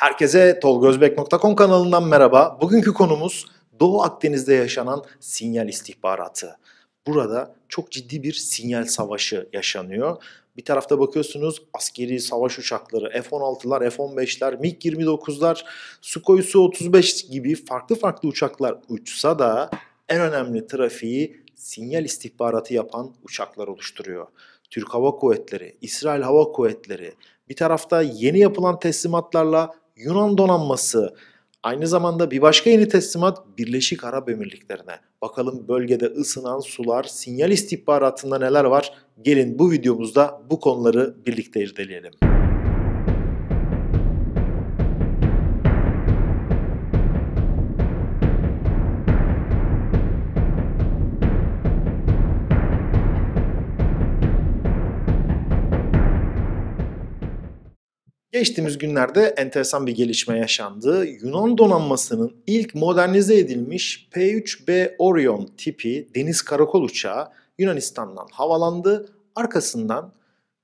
Herkese tolgozbek.com kanalından merhaba. Bugünkü konumuz Doğu Akdeniz'de yaşanan sinyal istihbaratı. Burada çok ciddi bir sinyal savaşı yaşanıyor. Bir tarafta bakıyorsunuz askeri savaş uçakları, F-16'lar, F-15'ler, MiG-29'lar, Sukhoi Su-35 gibi farklı farklı uçaklar uçsa da en önemli trafiği sinyal istihbaratı yapan uçaklar oluşturuyor. Türk Hava Kuvvetleri, İsrail Hava Kuvvetleri, bir tarafta yeni yapılan teslimatlarla Yunan donanması, aynı zamanda bir başka yeni teslimat Birleşik Arap Emirlikleri'ne. Bakalım bölgede ısınan sular, sinyal istihbaratında neler var? Gelin bu videomuzda bu konuları birlikte irdeleyelim. Geçtiğimiz günlerde enteresan bir gelişme yaşandı. Yunan donanmasının ilk modernize edilmiş P-3B Orion tipi deniz karakol uçağı Yunanistan'dan havalandı. Arkasından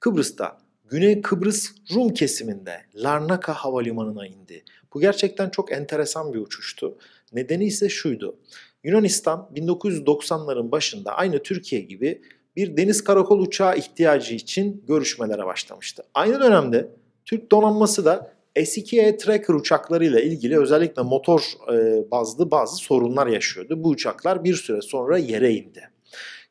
Kıbrıs'ta Güney Kıbrıs Rum kesiminde Larnaka Havalimanı'na indi. Bu gerçekten çok enteresan bir uçuştu. Nedeni ise şuydu. Yunanistan 1990'ların başında aynı Türkiye gibi bir deniz karakol uçağı ihtiyacı için görüşmelere başlamıştı. Aynı dönemde Türk donanması da S-2E Tracker uçaklarıyla ilgili özellikle motor e, bazlı bazı sorunlar yaşıyordu. Bu uçaklar bir süre sonra yere indi.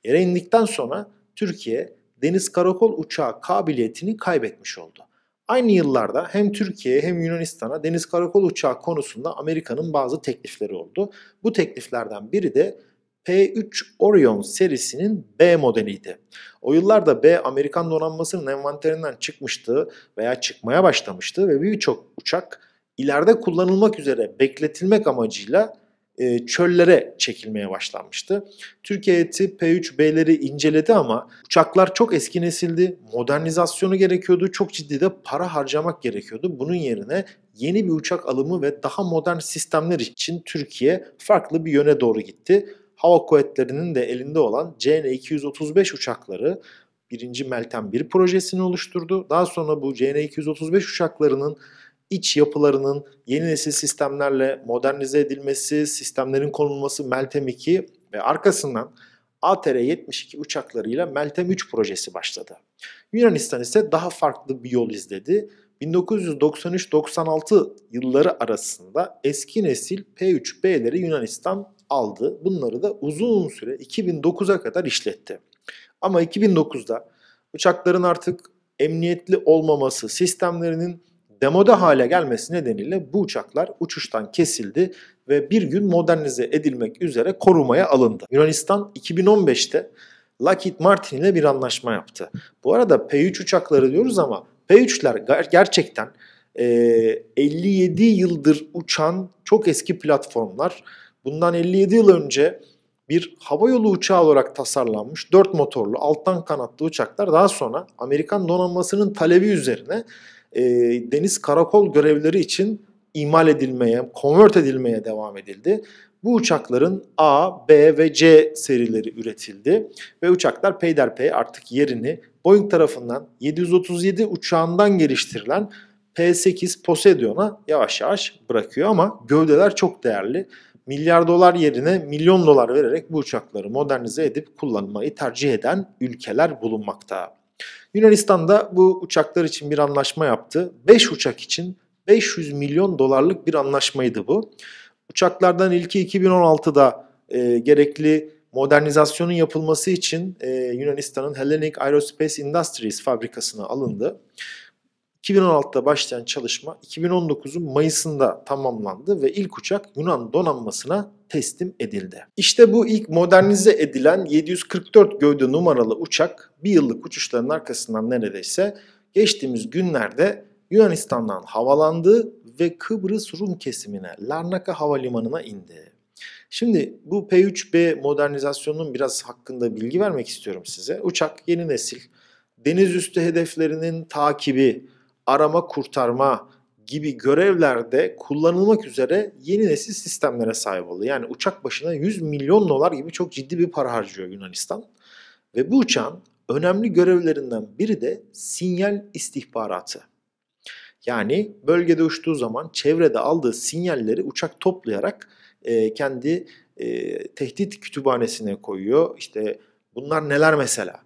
Yere indikten sonra Türkiye Deniz Karakol uçağı kabiliyetini kaybetmiş oldu. Aynı yıllarda hem Türkiye hem Yunanistan'a deniz karakol uçağı konusunda Amerika'nın bazı teklifleri oldu. Bu tekliflerden biri de P-3 Orion serisinin B modeliydi. O yıllarda B Amerikan donanmasının envanterinden çıkmıştı veya çıkmaya başlamıştı ve birçok uçak ileride kullanılmak üzere bekletilmek amacıyla e, çöllere çekilmeye başlanmıştı. Türkiye heyeti P3B'leri inceledi ama uçaklar çok eski nesildi, modernizasyonu gerekiyordu, çok ciddi de para harcamak gerekiyordu. Bunun yerine yeni bir uçak alımı ve daha modern sistemler için Türkiye farklı bir yöne doğru gitti. Hava Kuvvetleri'nin de elinde olan CN-235 uçakları birinci Meltem 1 projesini oluşturdu. Daha sonra bu CN-235 uçaklarının iç yapılarının yeni nesil sistemlerle modernize edilmesi, sistemlerin konulması Meltem 2 ve arkasından ATR-72 uçaklarıyla Meltem 3 projesi başladı. Yunanistan ise daha farklı bir yol izledi. 1993-96 yılları arasında eski nesil P-3B'leri Yunanistan aldı. Bunları da uzun süre 2009'a kadar işletti. Ama 2009'da uçakların artık emniyetli olmaması, sistemlerinin demoda hale gelmesi nedeniyle bu uçaklar uçuştan kesildi ve bir gün modernize edilmek üzere korumaya alındı. Yunanistan 2015'te Lockheed Martin ile bir anlaşma yaptı. Bu arada P-3 uçakları diyoruz ama P-3'ler ger gerçekten e, 57 yıldır uçan çok eski platformlar bundan 57 yıl önce bir havayolu uçağı olarak tasarlanmış dört motorlu alttan kanatlı uçaklar daha sonra Amerikan donanmasının talebi üzerine e, deniz karakol görevleri için imal edilmeye, konvert edilmeye devam edildi. Bu uçakların A, B ve C serileri üretildi ve uçaklar peyderpey artık yerini Boeing tarafından 737 uçağından geliştirilen P8 Poseidon'a yavaş yavaş bırakıyor ama gövdeler çok değerli milyar dolar yerine milyon dolar vererek bu uçakları modernize edip kullanmayı tercih eden ülkeler bulunmakta. da bu uçaklar için bir anlaşma yaptı. 5 uçak için 500 milyon dolarlık bir anlaşmaydı bu. Uçaklardan ilki 2016'da e, gerekli modernizasyonun yapılması için e, Yunanistan'ın Hellenic Aerospace Industries fabrikasına alındı. Hmm. 2016'da başlayan çalışma 2019'un Mayıs'ında tamamlandı ve ilk uçak Yunan donanmasına teslim edildi. İşte bu ilk modernize edilen 744 gövde numaralı uçak bir yıllık uçuşların arkasından neredeyse geçtiğimiz günlerde Yunanistan'dan havalandı ve Kıbrıs Rum kesimine Larnaka Havalimanı'na indi. Şimdi bu P3B modernizasyonunun biraz hakkında bilgi vermek istiyorum size. Uçak yeni nesil, deniz üstü hedeflerinin takibi, arama kurtarma gibi görevlerde kullanılmak üzere yeni nesil sistemlere sahip oldu. Yani uçak başına 100 milyon dolar gibi çok ciddi bir para harcıyor Yunanistan. Ve bu uçağın önemli görevlerinden biri de sinyal istihbaratı. Yani bölgede uçtuğu zaman çevrede aldığı sinyalleri uçak toplayarak e, kendi e, tehdit kütüphanesine koyuyor. İşte bunlar neler mesela?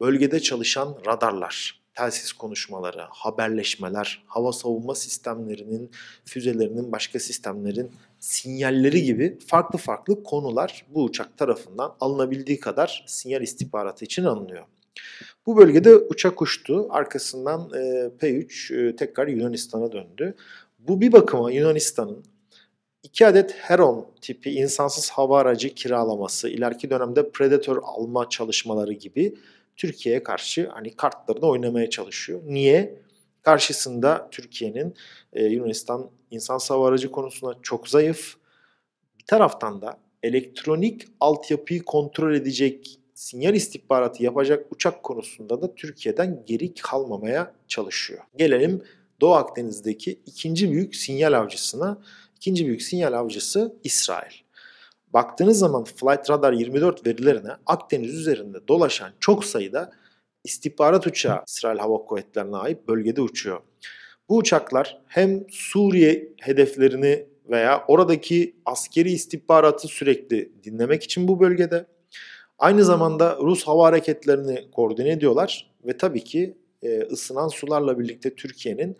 Bölgede çalışan radarlar, telsiz konuşmaları, haberleşmeler, hava savunma sistemlerinin, füzelerinin, başka sistemlerin sinyalleri gibi farklı farklı konular bu uçak tarafından alınabildiği kadar sinyal istihbaratı için alınıyor. Bu bölgede uçak uçtu. Arkasından e, P-3 e, tekrar Yunanistan'a döndü. Bu bir bakıma Yunanistan'ın iki adet Heron tipi insansız hava aracı kiralaması, ileriki dönemde Predator alma çalışmaları gibi Türkiye'ye karşı hani kartlarını oynamaya çalışıyor. Niye? Karşısında Türkiye'nin e, Yunanistan insan savaş aracı konusunda çok zayıf. Bir taraftan da elektronik altyapıyı kontrol edecek sinyal istihbaratı yapacak uçak konusunda da Türkiye'den geri kalmamaya çalışıyor. Gelelim Doğu Akdeniz'deki ikinci büyük sinyal avcısına. İkinci büyük sinyal avcısı İsrail baktığınız zaman Flight Radar 24 verilerine Akdeniz üzerinde dolaşan çok sayıda istihbarat uçağı İsrail Hava Kuvvetleri'ne ait bölgede uçuyor. Bu uçaklar hem Suriye hedeflerini veya oradaki askeri istihbaratı sürekli dinlemek için bu bölgede aynı zamanda Rus hava hareketlerini koordine ediyorlar ve tabii ki e, ısınan sularla birlikte Türkiye'nin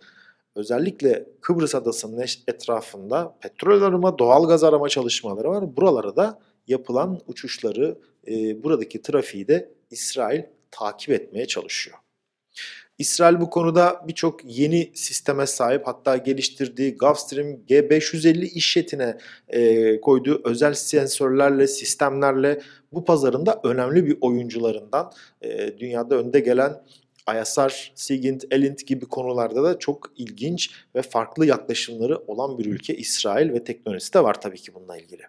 özellikle Kıbrıs Adası'nın etrafında petrol arama, doğal gaz arama çalışmaları var. Buralara da yapılan uçuşları, e, buradaki trafiği de İsrail takip etmeye çalışıyor. İsrail bu konuda birçok yeni sisteme sahip hatta geliştirdiği Gulfstream G550 işletine e, koyduğu özel sensörlerle, sistemlerle bu pazarında önemli bir oyuncularından e, dünyada önde gelen Ayasar, SIGINT, ELINT gibi konularda da çok ilginç ve farklı yaklaşımları olan bir ülke İsrail ve teknolojisi de var tabii ki bununla ilgili.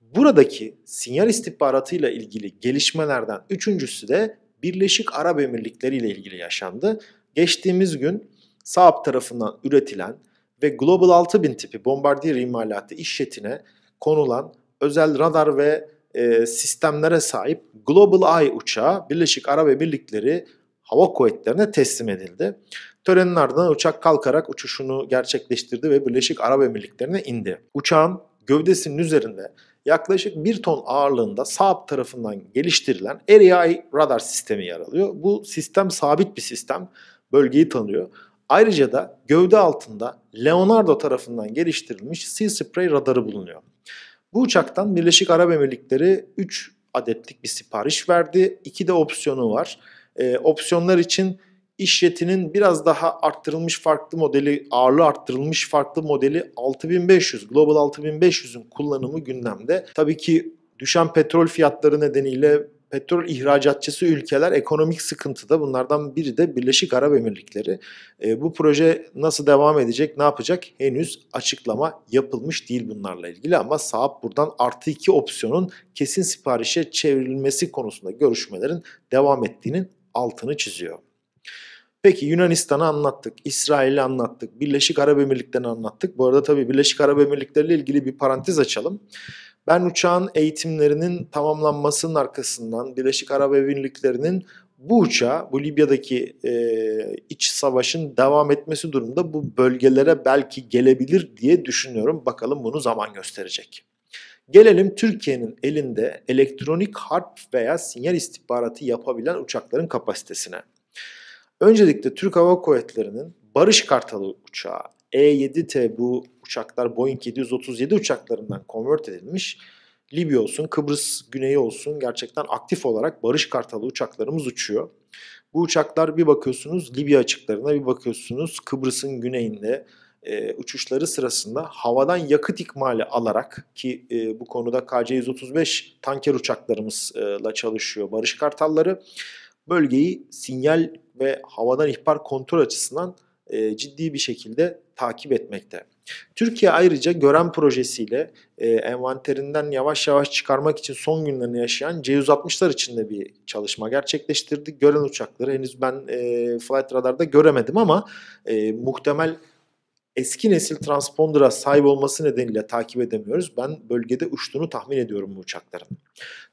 Buradaki sinyal istihbaratıyla ilgili gelişmelerden üçüncüsü de Birleşik Arap Emirlikleri ile ilgili yaşandı. Geçtiğimiz gün Saab tarafından üretilen ve Global 6000 tipi bombardiyer imalatı işletine konulan özel radar ve e, sistemlere sahip Global Eye uçağı Birleşik Arap Emirlikleri Hava Kuvvetleri'ne teslim edildi. Törenin ardından uçak kalkarak uçuşunu gerçekleştirdi ve Birleşik Arap Emirlikleri'ne indi. Uçağın gövdesinin üzerinde yaklaşık 1 ton ağırlığında Saab tarafından geliştirilen Area radar sistemi yer alıyor. Bu sistem sabit bir sistem, bölgeyi tanıyor. Ayrıca da gövde altında Leonardo tarafından geliştirilmiş Sea Spray radarı bulunuyor. Bu uçaktan Birleşik Arap Emirlikleri 3 adetlik bir sipariş verdi. 2 de opsiyonu var e, opsiyonlar için iş jetinin biraz daha arttırılmış farklı modeli, ağırlığı arttırılmış farklı modeli 6500, Global 6500'ün kullanımı gündemde. Tabii ki düşen petrol fiyatları nedeniyle petrol ihracatçısı ülkeler ekonomik sıkıntıda. Bunlardan biri de Birleşik Arap Emirlikleri. E, bu proje nasıl devam edecek, ne yapacak henüz açıklama yapılmış değil bunlarla ilgili. Ama Saab buradan artı iki opsiyonun kesin siparişe çevrilmesi konusunda görüşmelerin devam ettiğinin altını çiziyor. Peki Yunanistan'ı anlattık, İsrail'i anlattık, Birleşik Arap Emirlikleri'ni anlattık. Bu arada tabii Birleşik Arap Emirlikleri ile ilgili bir parantez açalım. Ben uçağın eğitimlerinin tamamlanmasının arkasından Birleşik Arap Emirlikleri'nin bu uçağa, bu Libya'daki e, iç savaşın devam etmesi durumunda bu bölgelere belki gelebilir diye düşünüyorum. Bakalım bunu zaman gösterecek. Gelelim Türkiye'nin elinde elektronik harp veya sinyal istihbaratı yapabilen uçakların kapasitesine. Öncelikle Türk Hava Kuvvetleri'nin Barış Kartalı uçağı E-7T bu uçaklar Boeing 737 uçaklarından konvert edilmiş. Libya olsun, Kıbrıs güneyi olsun gerçekten aktif olarak Barış Kartalı uçaklarımız uçuyor. Bu uçaklar bir bakıyorsunuz Libya açıklarına bir bakıyorsunuz Kıbrıs'ın güneyinde e, uçuşları sırasında havadan yakıt ikmali alarak ki e, bu konuda KC-135 tanker uçaklarımızla çalışıyor Barış Kartalları bölgeyi sinyal ve havadan ihbar kontrol açısından e, ciddi bir şekilde takip etmekte. Türkiye ayrıca gören projesiyle e, envanterinden yavaş yavaş çıkarmak için son günlerini yaşayan C-160'lar için de bir çalışma gerçekleştirdi. Gören uçakları henüz ben e, Flight Radar'da göremedim ama e, muhtemel eski nesil transpondera sahip olması nedeniyle takip edemiyoruz. Ben bölgede uçtuğunu tahmin ediyorum bu uçakların.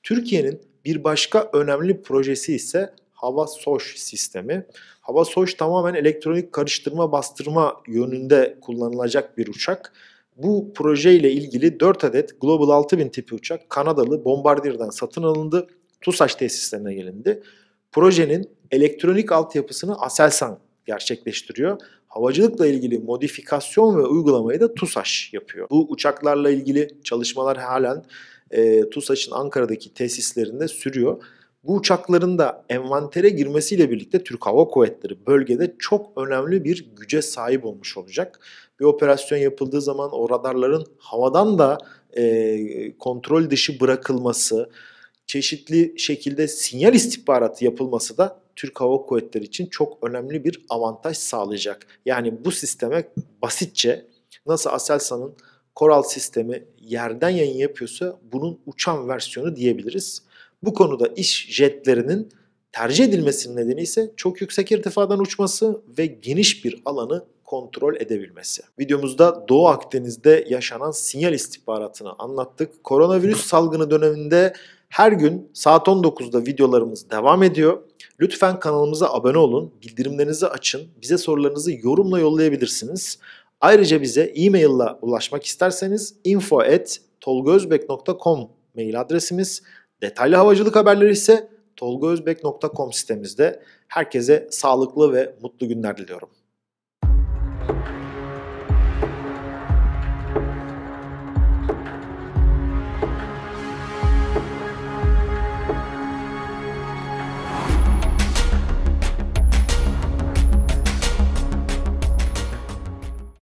Türkiye'nin bir başka önemli projesi ise hava soş sistemi. Hava soş tamamen elektronik karıştırma bastırma yönünde kullanılacak bir uçak. Bu projeyle ilgili 4 adet Global 6000 tipi uçak Kanadalı Bombardier'dan satın alındı. TUSAŞ tesislerine gelindi. Projenin elektronik altyapısını Aselsan gerçekleştiriyor. Havacılıkla ilgili modifikasyon ve uygulamayı da TUSAŞ yapıyor. Bu uçaklarla ilgili çalışmalar halen e, TUSAŞ'ın Ankara'daki tesislerinde sürüyor. Bu uçakların da envantere girmesiyle birlikte Türk Hava Kuvvetleri bölgede çok önemli bir güce sahip olmuş olacak. Bir operasyon yapıldığı zaman o radarların havadan da e, kontrol dışı bırakılması, çeşitli şekilde sinyal istihbaratı yapılması da Türk Hava Kuvvetleri için çok önemli bir avantaj sağlayacak. Yani bu sisteme basitçe nasıl Aselsan'ın Koral sistemi yerden yayın yapıyorsa bunun uçan versiyonu diyebiliriz. Bu konuda iş jetlerinin tercih edilmesinin nedeni ise çok yüksek irtifadan uçması ve geniş bir alanı kontrol edebilmesi. Videomuzda Doğu Akdeniz'de yaşanan sinyal istihbaratını anlattık. Koronavirüs salgını döneminde her gün saat 19'da videolarımız devam ediyor. Lütfen kanalımıza abone olun, bildirimlerinizi açın, bize sorularınızı yorumla yollayabilirsiniz. Ayrıca bize e-mail ulaşmak isterseniz info at tolgozbek.com mail adresimiz. Detaylı havacılık haberleri ise tolgozbek.com sitemizde. Herkese sağlıklı ve mutlu günler diliyorum.